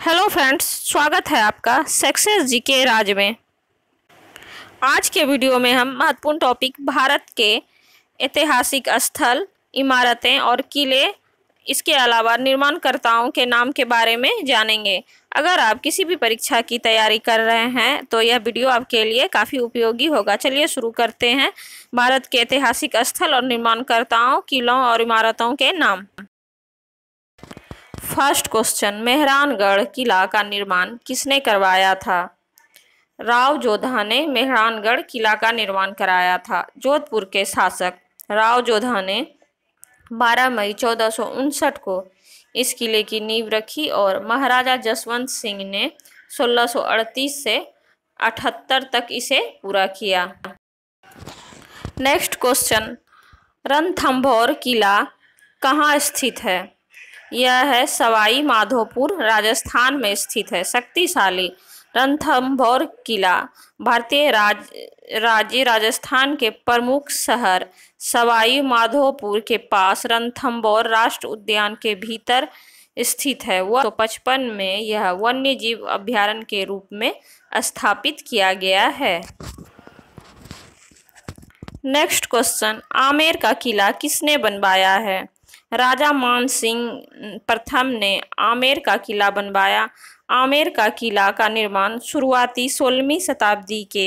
hello friends स्वागत है आपका सक्सेस जी के राज में आज के वीडियो में हम महत्वपूर्ण टॉपिक भारत के ऐतिहासिक स्थल इमारतें और किले इसके अलावा निर्माणकर्ताओं के नाम के बारे में जानेंगे अगर आप किसी भी परीक्षा की तैयारी कर रहे हैं तो यह वीडियो आपके लिए काफ़ी उपयोगी होगा चलिए शुरू करते हैं भारत के ऐतिहासिक स्थल और निर्माणकर्ताओं किलों और इमारतों के नाम फर्स्ट क्वेश्चन मेहरानगढ़ किला का निर्माण किसने करवाया था राव जोधा ने मेहरानगढ़ किला का निर्माण कराया था जोधपुर के शासक राव जोधा ने 12 मई चौदह को इस किले की नींव रखी और महाराजा जसवंत सिंह ने 1638 से 78 तक इसे पूरा किया नेक्स्ट क्वेश्चन रणथम्भौर किला कहाँ स्थित है यह है सवाई माधोपुर राजस्थान में स्थित है शक्तिशाली रंथम्भौर किला भारतीय राज राज्य राजस्थान के प्रमुख शहर सवाई माधोपुर के पास रणथम्भौर राष्ट्र उद्यान के भीतर स्थित है वह तो पचपन में यह वन्य जीव अभ्यारण्य के रूप में स्थापित किया गया है नेक्स्ट क्वेश्चन आमेर का किला किसने बनवाया है राजा मान सिंह प्रथम ने आमेर का किला बनवाया आमेर का किला का निर्माण शुरुआती सोलहवीं शताब्दी के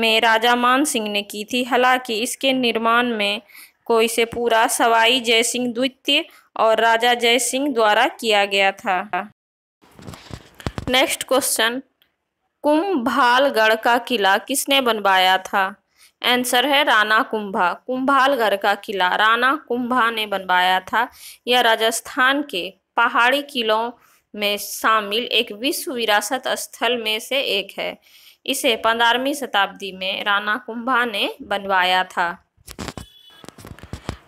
में राजा मान सिंह ने की थी हालांकि इसके निर्माण में कोई से पूरा सवाई जय सिंह द्वितीय और राजा जय सिंह द्वारा किया गया था नेक्स्ट क्वेश्चन कुंभालगढ़ का किला किसने बनवाया था आंसर है राणा कुंभा कुंभालगढ़ का किला राणा कुंभा ने बनवाया था यह राजस्थान के पहाड़ी किलों में शामिल एक विश्व विरासत स्थल में से एक है इसे पंद्रहवीं शताब्दी में राणा कुंभा ने बनवाया था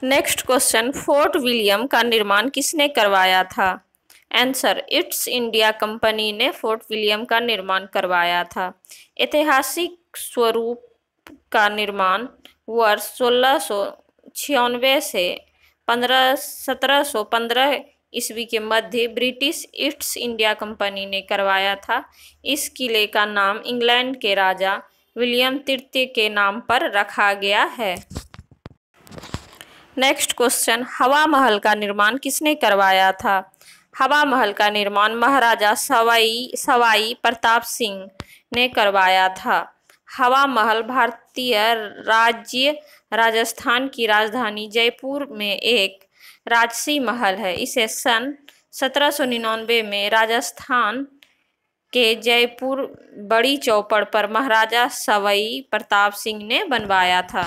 नेक्स्ट क्वेश्चन फोर्ट विलियम का निर्माण किसने करवाया था आंसर इट्स इंडिया कंपनी ने फोर्ट विलियम का निर्माण करवाया था ऐतिहासिक स्वरूप का निर्माण वर्ष सोलह सौ छियानवे से पंद्रह सत्रह सौ पंद्रह ईस्वी के मध्य ब्रिटिश ईस्ट इंडिया कंपनी ने करवाया था इस किले का नाम इंग्लैंड के राजा विलियम तृतीय के नाम पर रखा गया है नेक्स्ट क्वेश्चन हवा महल का निर्माण किसने करवाया था हवा महल का निर्माण महाराजा सवाई सवाई प्रताप सिंह ने करवाया था हवा महल भारतीय राज्य राजस्थान की राजधानी जयपुर में एक राजसी महल है इसे सन निन्यानवे में राजस्थान के जयपुर बड़ी चौपड़ पर महाराजा सवई प्रताप सिंह ने बनवाया था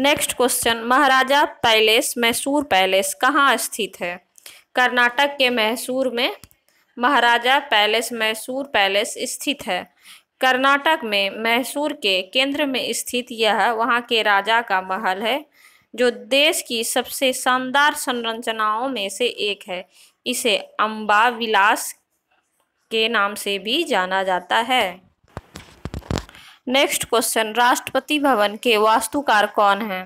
next question Maharaja palace Mysore palace कहाँ स्थित है कर्नाटक के मैसूर में महाराजा पैलेस मैसूर पैलेस स्थित है कर्नाटक में मैसूर के केंद्र में स्थित यह वहाँ के राजा का महल है जो देश की सबसे शानदार संरचनाओं में से एक है इसे अम्बा विलास के नाम से भी जाना जाता है नेक्स्ट क्वेश्चन राष्ट्रपति भवन के वास्तुकार कौन हैं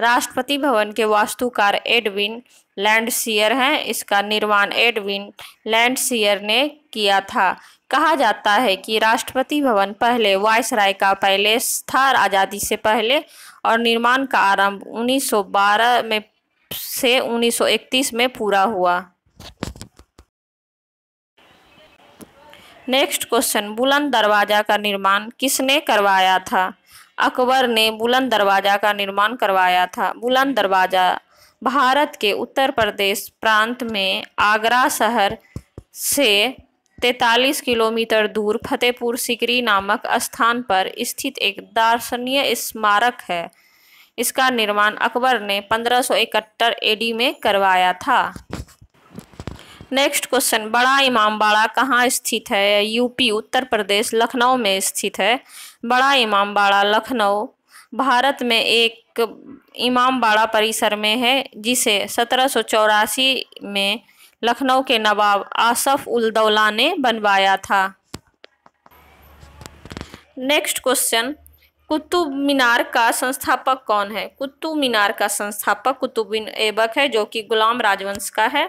राष्ट्रपति भवन के वास्तुकार एडविन लैंडसियर हैं इसका निर्माण एडविन लैंडसियर ने किया था कहा जाता है कि राष्ट्रपति भवन पहले वायसराय का पैलेस था आज़ादी से पहले और निर्माण का आरंभ 1912 में से 1931 में पूरा हुआ नेक्स्ट क्वेश्चन बुलंद दरवाज़ा का निर्माण किसने करवाया था अकबर ने बुलंद दरवाज़ा का निर्माण करवाया था बुलंद दरवाज़ा भारत के उत्तर प्रदेश प्रांत में आगरा शहर से तैतालीस किलोमीटर दूर फतेहपुर सिकरी नामक स्थान पर स्थित एक दार्शनीय स्मारक है इसका निर्माण अकबर ने 1571 एडी में करवाया था नेक्स्ट क्वेश्चन बड़ा इमाम बाड़ा कहाँ स्थित है यूपी उत्तर प्रदेश लखनऊ में स्थित है बड़ा इमाम बाड़ा लखनऊ भारत में एक इमाम बाड़ा परिसर में है जिसे सत्रह में लखनऊ के नवाब आसफ उल दौला ने बनवाया था नेक्स्ट क्वेश्चन कुतुब मीनार का संस्थापक कौन है कुतुब मीनार का संस्थापक कुतुबिन ऐबक है जो कि गुलाम राजवंश का है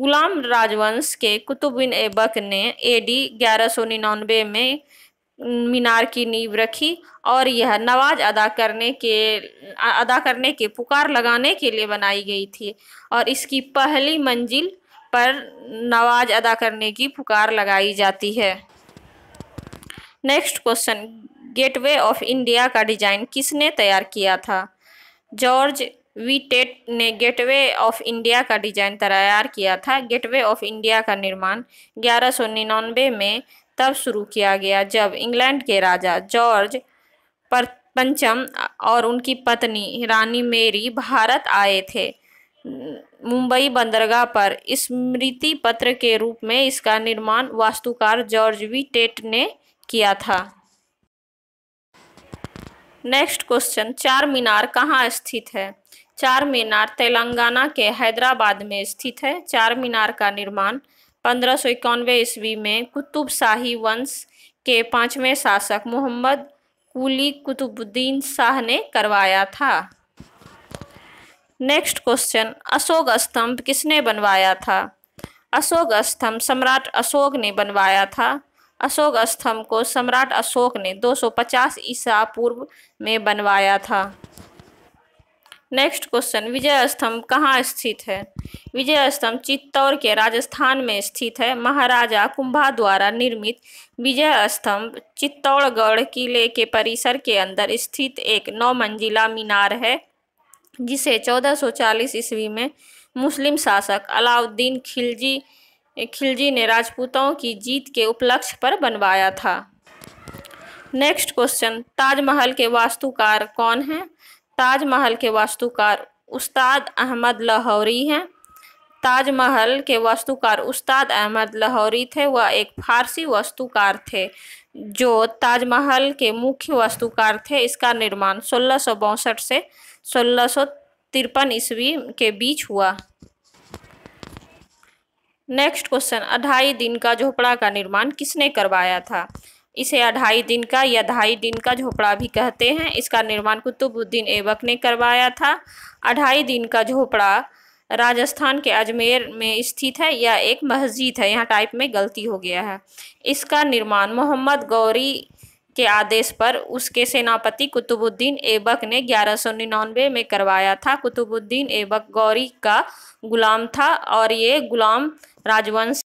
गुलाम राजवंश के कुतुबिन ऐबक ने एडी ग्यारह सौ निन्यानवे में मीनार की नींव रखी और यह नवाज अदा करने के अदा करने के पुकार लगाने के लिए बनाई गई थी और इसकी पहली मंजिल पर नवाज अदा करने की पुकार लगाई जाती है next question gateway of India का डिज़ाइन किसने तैयार किया था जॉर्ज वी टेट ने गेटवे ऑफ इंडिया का डिज़ाइन तैयार किया था गेटवे ऑफ इंडिया का निर्माण ग्यारह में तब शुरू किया गया जब इंग्लैंड के राजा जॉर्ज पर पंचम और उनकी पत्नी रानी मेरी भारत आए थे मुंबई बंदरगाह पर स्मृति पत्र के रूप में इसका निर्माण वास्तुकार जॉर्ज वी टेट ने किया था नेक्स्ट क्वेश्चन चार मीनार कहाँ स्थित है चार मीनार तेलंगाना के हैदराबाद में स्थित है चार मीनार का निर्माण पंद्रह सौ इक्यानवे ईस्वी में कुतुब शाही वंश के पांचवें शासक मोहम्मद कुली कुतुबुद्दीन शाह ने करवाया था नेक्स्ट क्वेश्चन अशोक स्तंभ किसने बनवाया था अशोक स्तंभ सम्राट अशोक ने बनवाया था अशोक स्तंभ को सम्राट अशोक ने 250 ईसा पूर्व में बनवाया था नेक्स्ट क्वेश्चन विजय स्तंभ कहाँ स्थित है विजय स्तंभ चित्तौड़ के राजस्थान में स्थित है महाराजा कुंभा द्वारा निर्मित विजय स्तंभ चित्तौड़गढ़ किले के परिसर के अंदर स्थित एक नौ मंजिला मीनार है जिसे 1440 ईस्वी में मुस्लिम शासक अलाउद्दीन खिलजी खिलजी ने राजपूतों की जीत के उपलक्ष्य पर बनवाया था नेक्स्ट क्वेश्चन ताजमहल के वास्तुकार कौन हैं ताजमहल के वास्तुकार उस्ताद अहमद लाहौरी हैं ताजमहल के वास्तुकार उस्ताद अहमद लाहौरी थे वह एक फारसी वास्तुकार थे जो ताजमहल के मुख्य वास्तुकार थे इसका निर्माण सोलह से सोलह ईस्वी के बीच हुआ नेक्स्ट क्वेश्चन अढ़ाई दिन का झोपड़ा का निर्माण किसने करवाया था इसे अढ़ाई दिन का या ढाई दिन का झोपड़ा भी कहते हैं इसका निर्माण कुतुबुद्दीन ऐबक ने करवाया था अढ़ाई दिन का झोपड़ा राजस्थान के अजमेर में स्थित है यह एक मस्जिद है यहाँ टाइप में गलती हो गया है इसका निर्माण मोहम्मद गौरी के आदेश पर उसके सेनापति कुतुबुद्दीन ऐबक ने ग्यारह में करवाया था कुतुबुद्दीन ऐबक गौरी का गुलाम था और ये गुलाम राजवंश